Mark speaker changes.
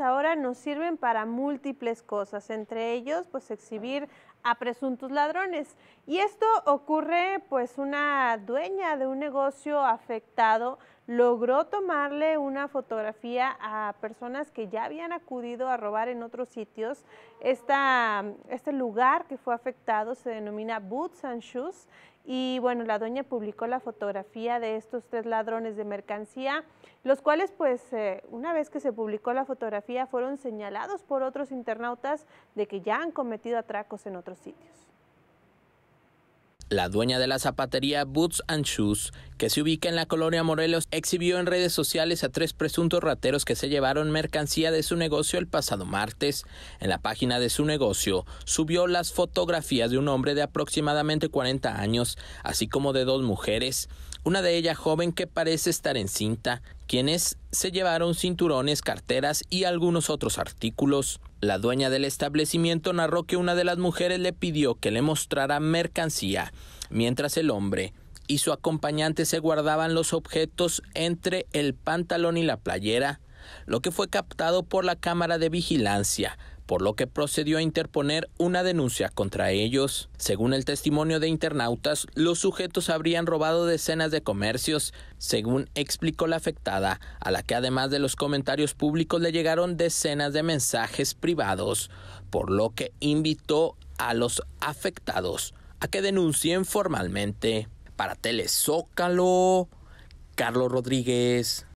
Speaker 1: ahora nos sirven para múltiples cosas, entre ellos pues exhibir a presuntos ladrones. Y esto ocurre pues una dueña de un negocio afectado logró tomarle una fotografía a personas que ya habían acudido a robar en otros sitios. este lugar que fue afectado se denomina Boots and Shoes y bueno, la doña publicó la fotografía de estos tres ladrones de mercancía, los cuales pues eh, una vez que se publicó la fotografía fueron señalados por otros internautas de que ya han cometido atracos en otros sitios.
Speaker 2: La dueña de la zapatería Boots and Shoes, que se ubica en la colonia Morelos, exhibió en redes sociales a tres presuntos rateros que se llevaron mercancía de su negocio el pasado martes. En la página de su negocio subió las fotografías de un hombre de aproximadamente 40 años, así como de dos mujeres, una de ellas joven que parece estar encinta quienes se llevaron cinturones, carteras y algunos otros artículos. La dueña del establecimiento narró que una de las mujeres le pidió que le mostrara mercancía, mientras el hombre y su acompañante se guardaban los objetos entre el pantalón y la playera, lo que fue captado por la cámara de vigilancia, por lo que procedió a interponer una denuncia contra ellos. Según el testimonio de internautas, los sujetos habrían robado decenas de comercios, según explicó la afectada, a la que además de los comentarios públicos le llegaron decenas de mensajes privados, por lo que invitó a los afectados a que denuncien formalmente. Para Telezócalo, Carlos Rodríguez.